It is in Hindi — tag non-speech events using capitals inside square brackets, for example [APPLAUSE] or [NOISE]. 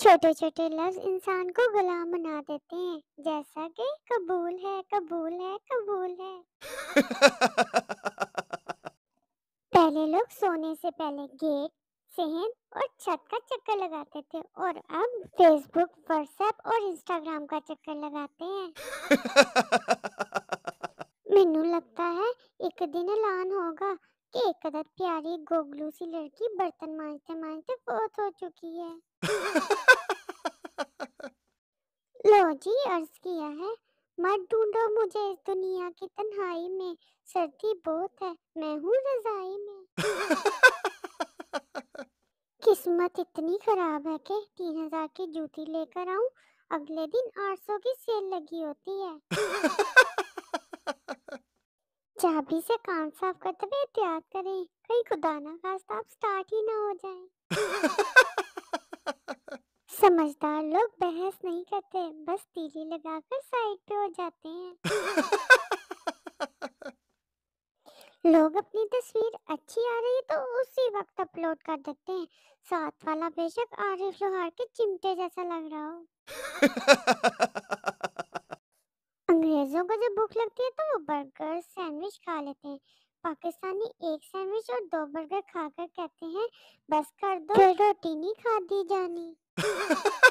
छोटे छोटे लफ्ज इंसान को गुलाम बना देते हैं जैसा कि कबूल है कबूल है कबूल है पहले लोग सोने से पहले गेट सेहन और छत का चक्कर लगाते थे और अब फेसबुक व्हाट्सएप और इंस्टाग्राम का चक्कर लगाते हैं [LAUGHS] मेनू लगता है एक दिन ऐलान होगा कि एक कदर प्यारी गोगलू सी लड़की बर्तन मांजते मांजते फोत हो चुकी है [LAUGHS] लो जी अर्ज किया है मत ढूंढो मुझे इस दुनिया की तन्हाई में सर्दी बहुत है मैं हूँ रजाई में [LAUGHS] किस्मत इतनी खराब है कि तीन हजार की जूती लेकर आऊँ अगले दिन आठ सौ की सेल लगी होती है [LAUGHS] चाबी से काम साफ करते हुए एहतियात करें कहीं खुदा ना खास्ता आप स्टार्ट ही ना हो जाए समझदार लोग बहस नहीं करते बस तीली लगाकर साइड पे हो जाते हैं लोग अपनी तस्वीर अच्छी आ रही है तो उसी वक्त अपलोड कर देते हैं साथ वाला बेशक आरिफ लोहार के चिमटे जैसा लग रहा हो तो वो बर्गर सैंडविच खा लेते हैं पाकिस्तानी एक सैंडविच और दो बर्गर खाकर कहते हैं बस कर दो रोटी नहीं खा दी जानी [LAUGHS]